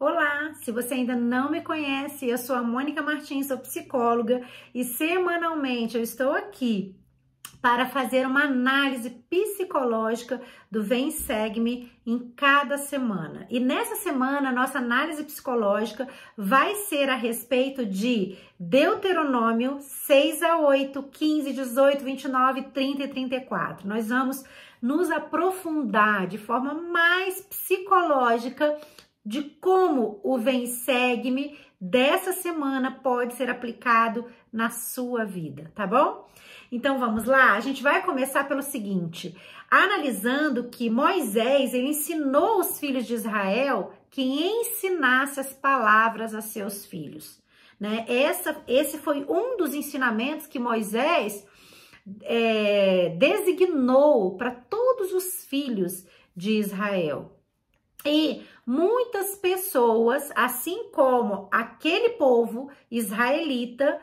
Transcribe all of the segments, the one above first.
Olá! Se você ainda não me conhece, eu sou a Mônica Martins, sou psicóloga e semanalmente eu estou aqui para fazer uma análise psicológica do Vem Segue-me em cada semana. E nessa semana, nossa análise psicológica vai ser a respeito de Deuteronômio 6 a 8, 15, 18, 29, 30 e 34. Nós vamos nos aprofundar de forma mais psicológica de como o Vem Segue-me dessa semana pode ser aplicado na sua vida, tá bom? Então vamos lá, a gente vai começar pelo seguinte, analisando que Moisés ele ensinou os filhos de Israel que ensinasse as palavras a seus filhos, né? Essa, esse foi um dos ensinamentos que Moisés é, designou para todos os filhos de Israel. E muitas pessoas, assim como aquele povo israelita,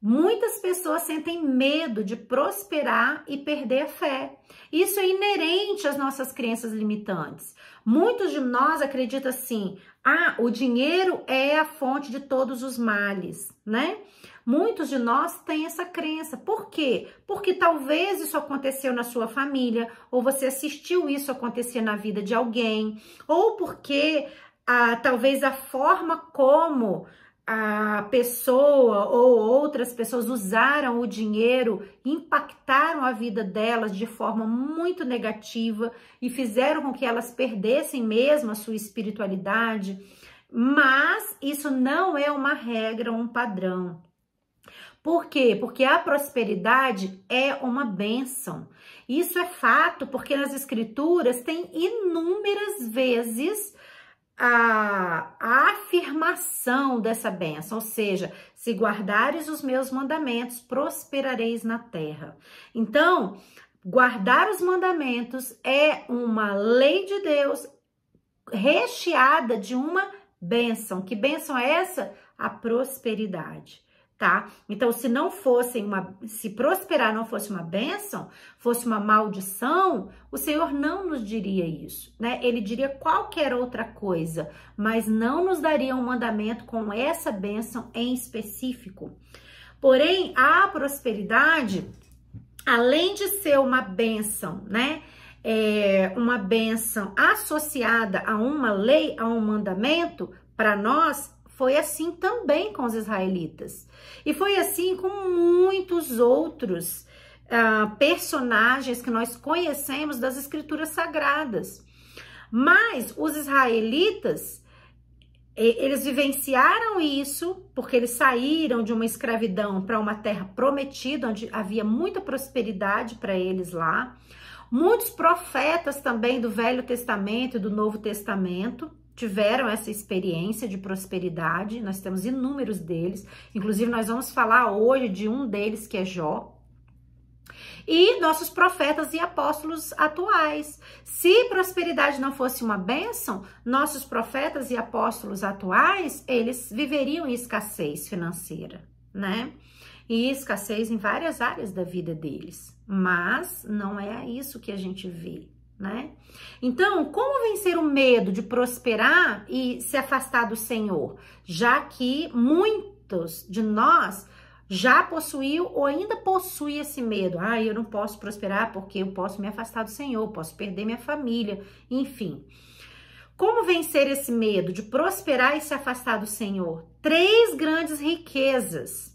muitas pessoas sentem medo de prosperar e perder a fé. Isso é inerente às nossas crenças limitantes. Muitos de nós acreditam assim: ah, o dinheiro é a fonte de todos os males, né? Muitos de nós têm essa crença. Por quê? Porque talvez isso aconteceu na sua família, ou você assistiu isso acontecer na vida de alguém, ou porque ah, talvez a forma como a pessoa ou outras pessoas usaram o dinheiro, impactaram a vida delas de forma muito negativa e fizeram com que elas perdessem mesmo a sua espiritualidade, mas isso não é uma regra, um padrão. Por quê? Porque a prosperidade é uma bênção. Isso é fato, porque nas escrituras tem inúmeras vezes a, a, afirmação dessa bênção, ou seja, se guardares os meus mandamentos, prosperareis na terra. Então, guardar os mandamentos é uma lei de Deus recheada de uma bênção. Que bênção é essa? A prosperidade tá? Então, se não fossem uma, se prosperar não fosse uma bênção, fosse uma maldição, o Senhor não nos diria isso, né? Ele diria qualquer outra coisa, mas não nos daria um mandamento com essa bênção em específico. Porém, a prosperidade, além de ser uma bênção, né? É uma bênção associada a uma lei, a um mandamento, para nós, foi assim também com os israelitas. E foi assim com muitos outros ah, personagens que nós conhecemos das escrituras sagradas. Mas os israelitas, eles vivenciaram isso porque eles saíram de uma escravidão para uma terra prometida, onde havia muita prosperidade para eles lá. Muitos profetas também do Velho Testamento e do Novo Testamento tiveram essa experiência de prosperidade, nós temos inúmeros deles, inclusive nós vamos falar hoje de um deles que é Jó. E nossos profetas e apóstolos atuais. Se prosperidade não fosse uma bênção, nossos profetas e apóstolos atuais, eles viveriam em escassez financeira, né? E escassez em várias áreas da vida deles. Mas não é isso que a gente vê né? Então, como vencer o medo de prosperar e se afastar do Senhor? Já que muitos de nós já possuiu ou ainda possui esse medo. Ah, eu não posso prosperar porque eu posso me afastar do Senhor, posso perder minha família, enfim. Como vencer esse medo de prosperar e se afastar do Senhor? Três grandes riquezas.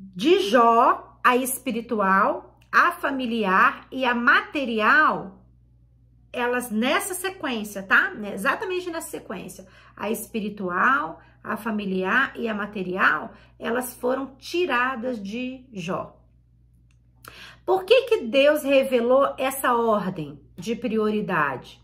De Jó, a espiritual, a familiar e a material, elas nessa sequência, tá? Né, exatamente nessa sequência. A espiritual, a familiar e a material, elas foram tiradas de Jó. Por que, que Deus revelou essa ordem de prioridade?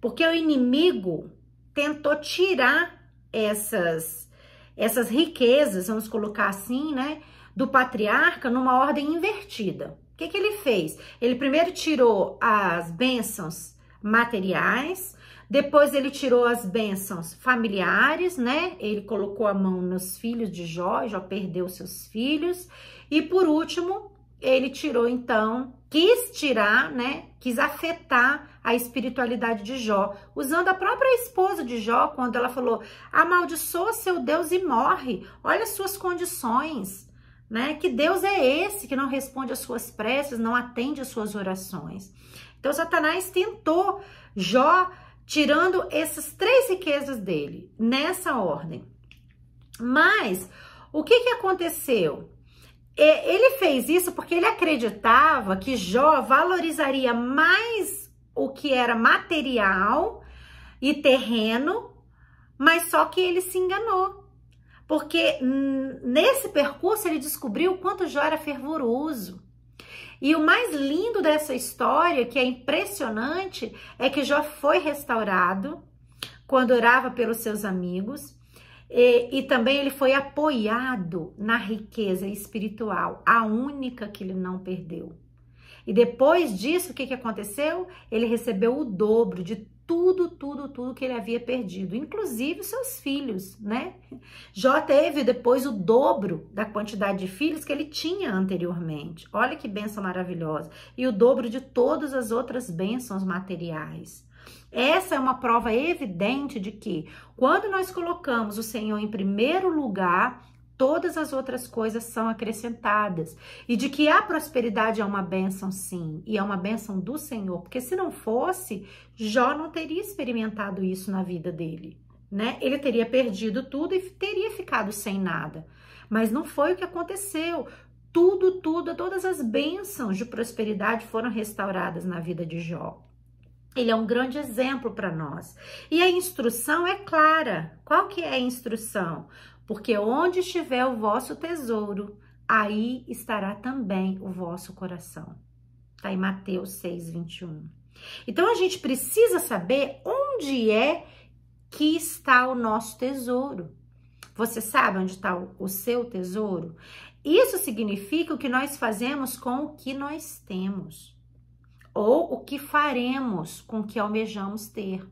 Porque o inimigo tentou tirar essas, essas riquezas, vamos colocar assim, né? Do patriarca numa ordem invertida. O que, que ele fez? Ele primeiro tirou as bênçãos materiais, depois ele tirou as bênçãos familiares, né? Ele colocou a mão nos filhos de Jó, Jó perdeu seus filhos. E por último, ele tirou então, quis tirar, né? Quis afetar a espiritualidade de Jó, usando a própria esposa de Jó, quando ela falou: amaldiçoa seu Deus e morre, olha suas condições né? Que Deus é esse que não responde às suas preces, não atende às suas orações. Então Satanás tentou Jó tirando essas três riquezas dele, nessa ordem. Mas o que, que aconteceu? Ele fez isso porque ele acreditava que Jó valorizaria mais o que era material e terreno, mas só que ele se enganou porque hum, nesse percurso ele descobriu o quanto Jó era fervoroso. E o mais lindo dessa história, que é impressionante, é que Jó foi restaurado quando orava pelos seus amigos. E, e, também ele foi apoiado na riqueza espiritual, a única que ele não perdeu. E depois disso, o que, que aconteceu? Ele recebeu o dobro de tudo, tudo, tudo que ele havia perdido, inclusive seus filhos, né? Jó teve depois o dobro da quantidade de filhos que ele tinha anteriormente. Olha que bênção maravilhosa! E o dobro de todas as outras bênçãos materiais. Essa é uma prova evidente de que, quando nós colocamos o Senhor em primeiro lugar, todas as outras coisas são acrescentadas. E de que a prosperidade é uma bênção, sim, e é uma bênção do Senhor, porque se não fosse, Jó não teria experimentado isso na vida dele, né? Ele teria perdido tudo e teria ficado sem nada. Mas não foi o que aconteceu. Tudo, tudo, todas as bênçãos de prosperidade foram restauradas na vida de Jó. Ele é um grande exemplo para nós. E a instrução é clara. Qual que é a instrução? porque onde estiver o vosso tesouro, aí estará também o vosso coração. Está em Mateus 6, 21. Então a gente precisa saber onde é que está o nosso tesouro. Você sabe onde está o seu tesouro? Isso significa o que nós fazemos com o que nós temos, ou o que faremos com o que almejamos ter.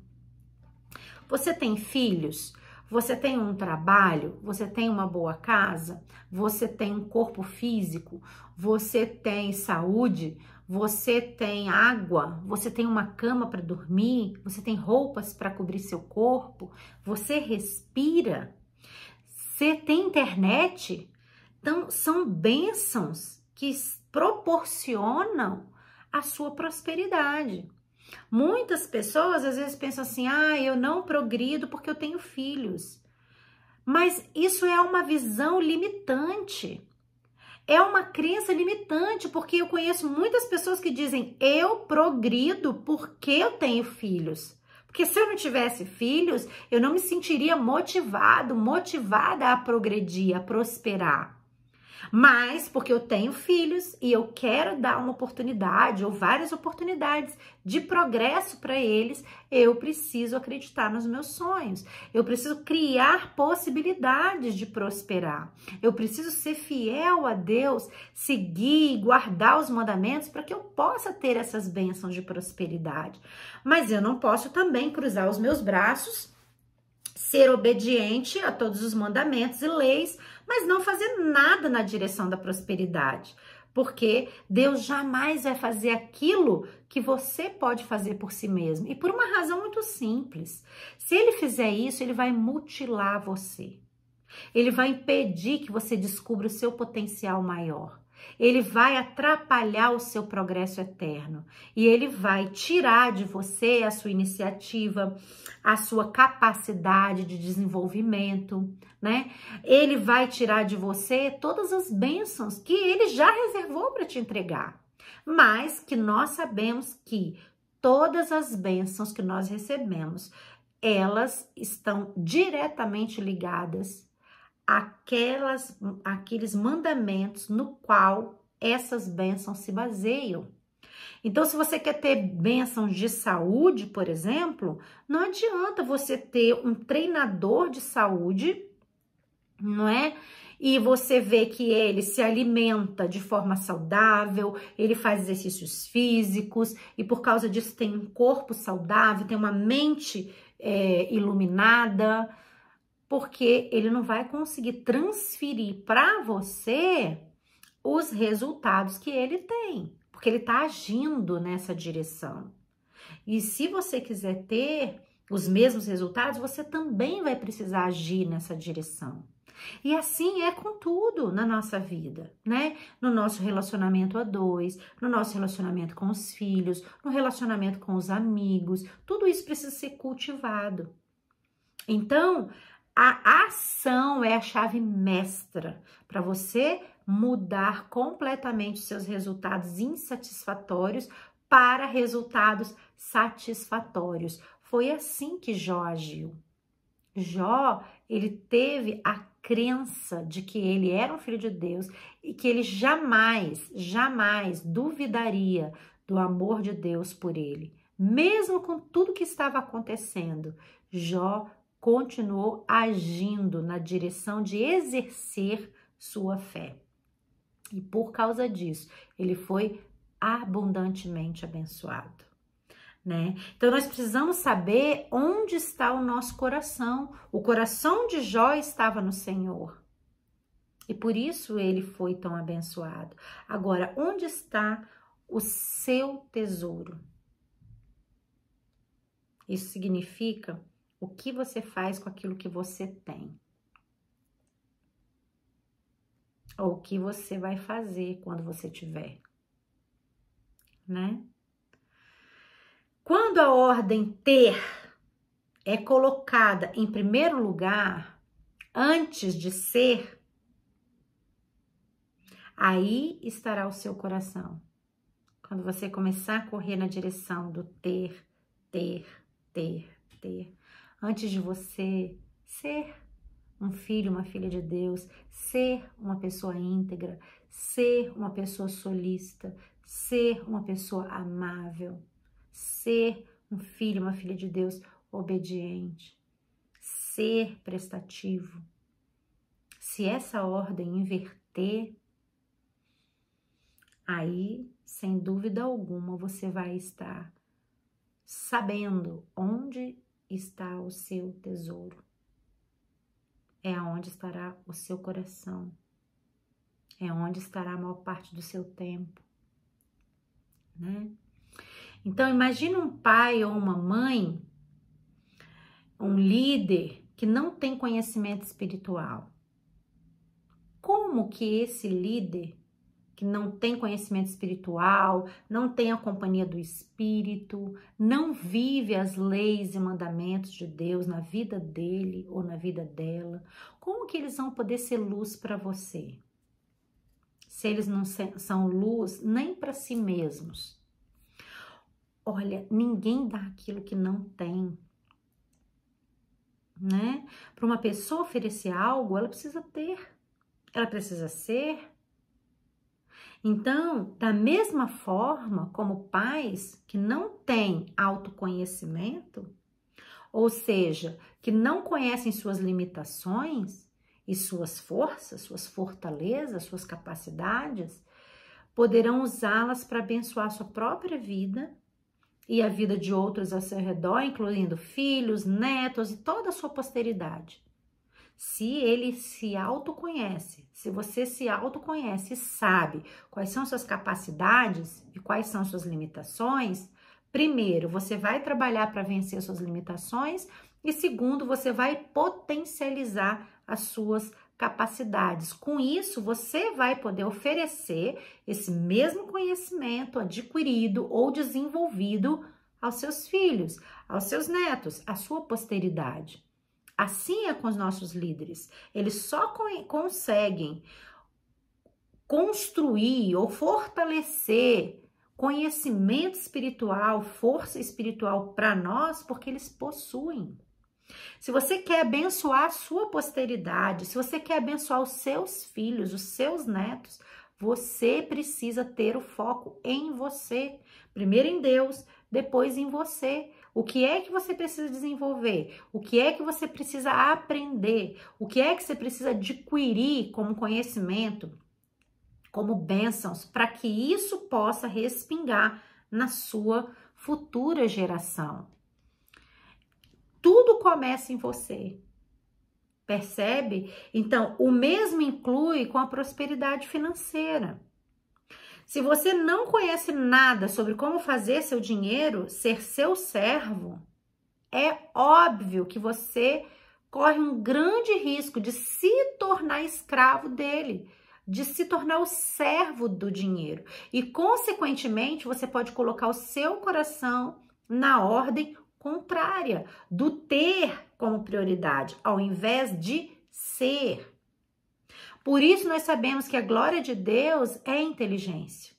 Você tem filhos? Você tem um trabalho, você tem uma boa casa, você tem um corpo físico, você tem saúde, você tem água, você tem uma cama para dormir, você tem roupas para cobrir seu corpo, você respira, você tem internet. Então, são bênçãos que proporcionam a sua prosperidade. Muitas pessoas às vezes pensam assim: ah, eu não progrido porque eu tenho filhos. Mas isso é uma visão limitante. É uma crença limitante, porque eu conheço muitas pessoas que dizem: eu progrido porque eu tenho filhos. Porque se eu não tivesse filhos, eu não me sentiria motivado, motivada a progredir, a prosperar mas porque eu tenho filhos e eu quero dar uma oportunidade ou várias oportunidades de progresso para eles, eu preciso acreditar nos meus sonhos. Eu preciso criar possibilidades de prosperar. Eu preciso ser fiel a Deus, seguir e guardar os mandamentos para que eu possa ter essas bênçãos de prosperidade. Mas eu não posso também cruzar os meus braços ser obediente a todos os mandamentos e leis, mas não fazer nada na direção da prosperidade. Porque Deus jamais vai fazer aquilo que você pode fazer por si mesmo. E por uma razão muito simples. Se ele fizer isso, ele vai mutilar você. Ele vai impedir que você descubra o seu potencial maior ele vai atrapalhar o seu progresso eterno e ele vai tirar de você a sua iniciativa, a sua capacidade de desenvolvimento, né? Ele vai tirar de você todas as bênçãos que ele já reservou para te entregar. Mas que nós sabemos que todas as bênçãos que nós recebemos, elas estão diretamente ligadas aquelas, aqueles mandamentos no qual essas bênçãos se baseiam. Então, se você quer ter bênçãos de saúde, por exemplo, não adianta você ter um treinador de saúde, não é? E você vê que ele se alimenta de forma saudável, ele faz exercícios físicos e por causa disso tem um corpo saudável, tem uma mente é, iluminada, porque ele não vai conseguir transferir para você os resultados que ele tem, porque ele está agindo nessa direção. E se você quiser ter os mesmos resultados, você também vai precisar agir nessa direção. E assim é com tudo na nossa vida, né? No nosso relacionamento a dois, no nosso relacionamento com os filhos, no relacionamento com os amigos, tudo isso precisa ser cultivado. Então, a ação é a chave mestra para você mudar completamente seus resultados insatisfatórios para resultados satisfatórios. Foi assim que Jó agiu. Jó, ele teve a crença de que ele era um filho de Deus e que ele jamais, jamais duvidaria do amor de Deus por ele. Mesmo com tudo que estava acontecendo, Jó continuou agindo na direção de exercer sua fé. E por causa disso, ele foi abundantemente abençoado. Né? Então nós precisamos saber onde está o nosso coração. O coração de Jó estava no Senhor. E por isso ele foi tão abençoado. Agora, onde está o seu tesouro? Isso significa o que você faz com aquilo que você tem? Ou o que você vai fazer quando você tiver? Né? Quando a ordem ter é colocada em primeiro lugar, antes de ser, aí estará o seu coração. Quando você começar a correr na direção do ter, ter, ter, ter, antes de você ser um filho, uma filha de Deus, ser uma pessoa íntegra, ser uma pessoa solícita, ser uma pessoa amável, ser um filho, uma filha de Deus obediente, ser prestativo. Se essa ordem inverter, aí, sem dúvida alguma, você vai estar sabendo onde está o seu tesouro. É aonde estará o seu coração. É onde estará a maior parte do seu tempo, né? Então imagine um pai ou uma mãe, um líder que não tem conhecimento espiritual. Como que esse líder que não tem conhecimento espiritual, não tem a companhia do espírito, não vive as leis e mandamentos de Deus na vida dele ou na vida dela, como que eles vão poder ser luz para você? Se eles não são luz nem para si mesmos. Olha, ninguém dá aquilo que não tem. Né? Para uma pessoa oferecer algo, ela precisa ter, ela precisa ser, então, da mesma forma como pais que não têm autoconhecimento, ou seja, que não conhecem suas limitações e suas forças, suas fortalezas, suas capacidades, poderão usá-las para abençoar sua própria vida e a vida de outros ao seu redor, incluindo filhos, netos e toda a sua posteridade se ele se autoconhece, se você se autoconhece e sabe quais são suas capacidades e quais são suas limitações, primeiro, você vai trabalhar para vencer suas limitações e segundo, você vai potencializar as suas capacidades. Com isso, você vai poder oferecer esse mesmo conhecimento adquirido ou desenvolvido aos seus filhos, aos seus netos, à sua posteridade. Assim é com os nossos líderes. Eles só conseguem construir ou fortalecer conhecimento espiritual, força espiritual para nós, porque eles possuem. Se você quer abençoar a sua posteridade, se você quer abençoar os seus filhos, os seus netos, você precisa ter o foco em você. Primeiro em Deus, depois em você. O que é que você precisa desenvolver? O que é que você precisa aprender? O que é que você precisa adquirir como conhecimento, como bênçãos, para que isso possa respingar na sua futura geração? Tudo começa em você. Percebe? Então, o mesmo inclui com a prosperidade financeira. Se você não conhece nada sobre como fazer seu dinheiro ser seu servo, é óbvio que você corre um grande risco de se tornar escravo dele, de se tornar o servo do dinheiro. E, consequentemente, você pode colocar o seu coração na ordem contrária, do ter como prioridade, ao invés de ser. Por isso nós sabemos que a glória de Deus é inteligência.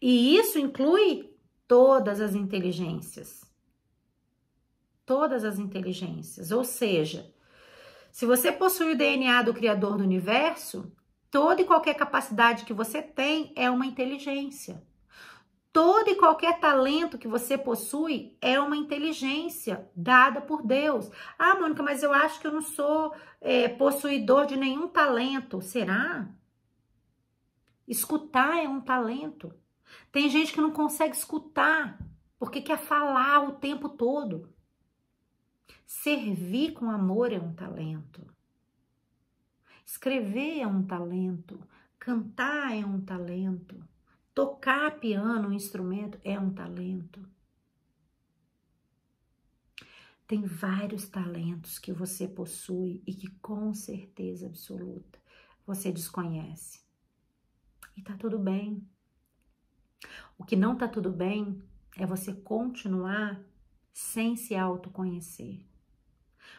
E isso inclui todas as inteligências. Todas as inteligências. Ou seja, se você possui o DNA do Criador do universo, toda e qualquer capacidade que você tem é uma inteligência. Todo e qualquer talento que você possui é uma inteligência dada por Deus. Ah, Mônica, mas eu acho que eu não sou é, possuidor de nenhum talento. Será? Escutar é um talento. Tem gente que não consegue escutar porque quer falar o tempo todo. Servir com amor é um talento. Escrever é um talento. Cantar é um talento. Tocar piano, um instrumento, é um talento. Tem vários talentos que você possui e que com certeza absoluta você desconhece. E tá tudo bem. O que não tá tudo bem é você continuar sem se autoconhecer.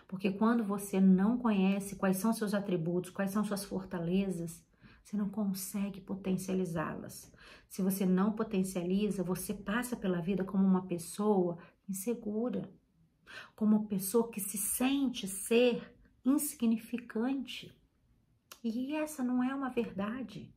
Porque quando você não conhece quais são seus atributos, quais são suas fortalezas, você não consegue potencializá-las. Se você não potencializa, você passa pela vida como uma pessoa insegura, como uma pessoa que se sente ser insignificante. E essa não é uma verdade.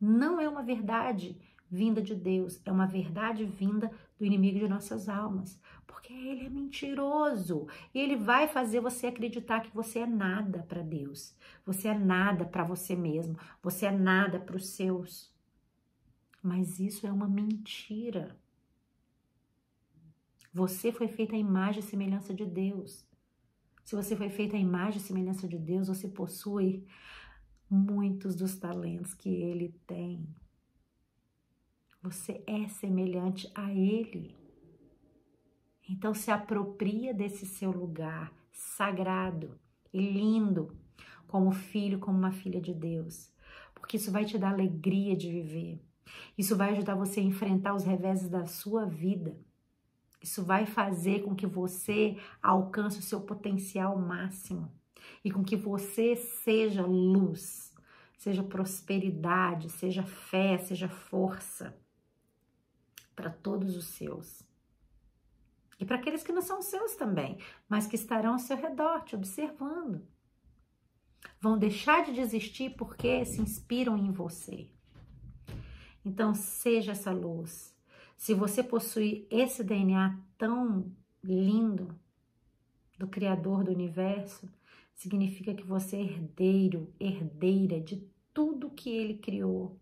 Não é uma verdade vinda de Deus, é uma verdade vinda do inimigo de nossas almas, porque ele é mentiroso e ele vai fazer você acreditar que você é nada para Deus, você é nada para você mesmo, você é nada para os seus. Mas isso é uma mentira. Você foi feita a imagem e semelhança de Deus. Se você foi feita a imagem e semelhança de Deus, você possui muitos dos talentos que ele tem. Você é semelhante a Ele. Então se apropria desse seu lugar sagrado e lindo, como filho, como uma filha de Deus, porque isso vai te dar alegria de viver. Isso vai ajudar você a enfrentar os reveses da sua vida. Isso vai fazer com que você alcance o seu potencial máximo e com que você seja luz, seja prosperidade, seja fé, seja força para todos os seus. E para aqueles que não são seus também, mas que estarão ao seu redor, te observando. Vão deixar de desistir porque se inspiram em você. Então, seja essa luz. Se você possui esse DNA tão lindo do Criador do Universo, significa que você é herdeiro, herdeira de tudo que ele criou,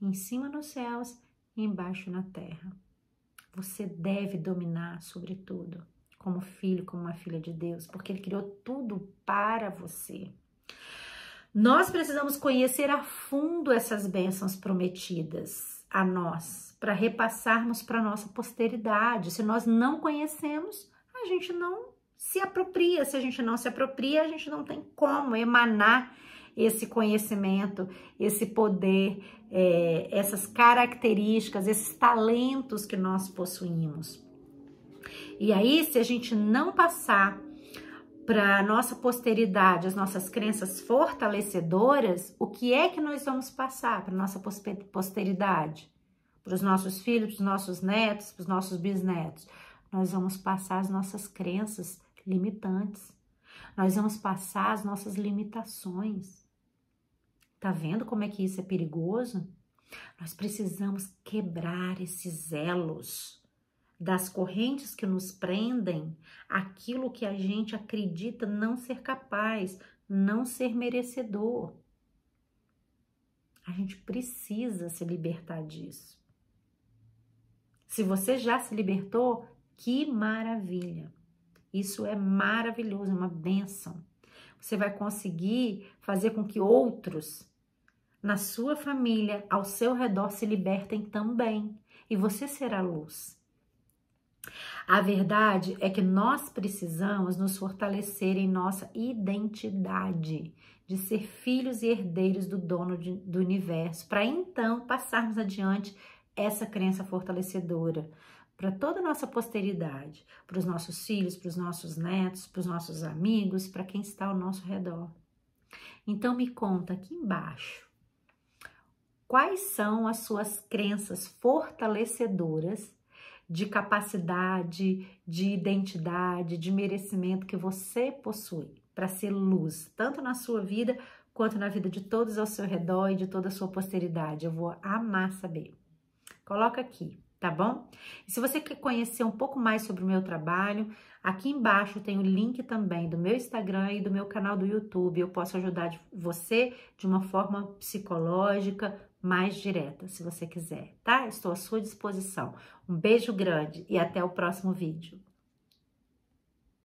em cima nos céus embaixo na terra. Você deve dominar sobre tudo, como filho, como uma filha de Deus, porque Ele criou tudo para você. Nós precisamos conhecer a fundo essas bênçãos prometidas a nós, para repassarmos para nossa posteridade. Se nós não conhecemos, a gente não se apropria. Se a gente não se apropria, a gente não tem como emanar esse conhecimento, esse poder, é, essas características, esses talentos que nós possuímos. E aí, se a gente não passar para a nossa posteridade as nossas crenças fortalecedoras, o que é que nós vamos passar para a nossa posteridade? Para os nossos filhos, para os nossos netos, para os nossos bisnetos? Nós vamos passar as nossas crenças limitantes. Nós vamos passar as nossas limitações. Tá vendo como é que isso é perigoso? Nós precisamos quebrar esses elos das correntes que nos prendem, aquilo que a gente acredita não ser capaz, não ser merecedor. A gente precisa se libertar disso. Se você já se libertou, que maravilha! Isso é maravilhoso, é uma benção. Você vai conseguir fazer com que outros na sua família, ao seu redor se libertem também, e você será luz. A verdade é que nós precisamos nos fortalecer em nossa identidade de ser filhos e herdeiros do dono de, do universo, para então passarmos adiante essa crença fortalecedora para toda a nossa posteridade, para os nossos filhos, para os nossos netos, para os nossos amigos, para quem está ao nosso redor. Então me conta aqui embaixo quais são as suas crenças fortalecedoras de capacidade, de identidade, de merecimento que você possui para ser luz, tanto na sua vida quanto na vida de todos ao seu redor e de toda a sua posteridade. Eu vou amar saber. Coloca aqui, tá bom? E se você quer conhecer um pouco mais sobre o meu trabalho, aqui embaixo tem o link também do meu Instagram e do meu canal do YouTube. Eu posso ajudar você de uma forma psicológica, mais direta, se você quiser, tá? Estou à sua disposição. Um beijo grande e até o próximo vídeo.